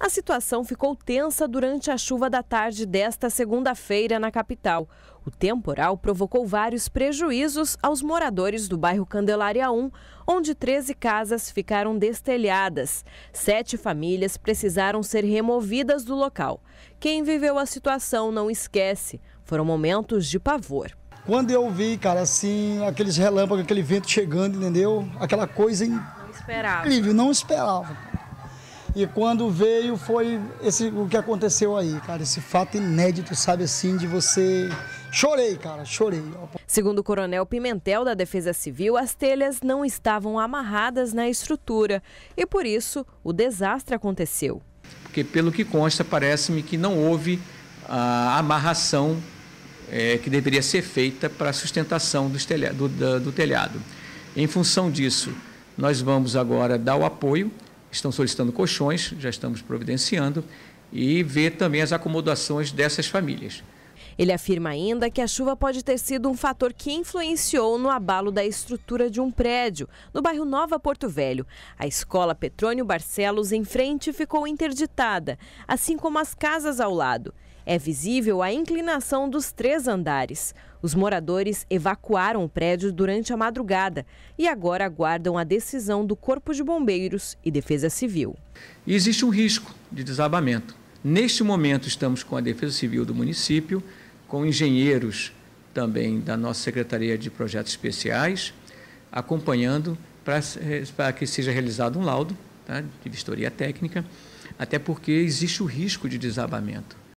A situação ficou tensa durante a chuva da tarde desta segunda-feira na capital. O temporal provocou vários prejuízos aos moradores do bairro Candelária 1, onde 13 casas ficaram destelhadas. Sete famílias precisaram ser removidas do local. Quem viveu a situação não esquece. Foram momentos de pavor. Quando eu vi, cara, assim, aqueles relâmpagos, aquele vento chegando, entendeu? Aquela coisa não esperava. incrível, não esperava. E quando veio foi esse o que aconteceu aí, cara, esse fato inédito, sabe assim, de você Chorei, cara, chorei. Segundo o coronel Pimentel da Defesa Civil, as telhas não estavam amarradas na estrutura e por isso o desastre aconteceu. Porque pelo que consta, parece-me que não houve a ah, amarração é, que deveria ser feita para a sustentação do, do telhado. Em função disso, nós vamos agora dar o apoio estão solicitando colchões, já estamos providenciando, e ver também as acomodações dessas famílias. Ele afirma ainda que a chuva pode ter sido um fator que influenciou no abalo da estrutura de um prédio, no bairro Nova Porto Velho. A escola Petrônio Barcelos, em frente, ficou interditada, assim como as casas ao lado. É visível a inclinação dos três andares. Os moradores evacuaram o prédio durante a madrugada e agora aguardam a decisão do Corpo de Bombeiros e Defesa Civil. existe um risco de desabamento. Neste momento, estamos com a Defesa Civil do município com engenheiros também da nossa Secretaria de Projetos Especiais, acompanhando para, para que seja realizado um laudo tá, de vistoria técnica, até porque existe o risco de desabamento.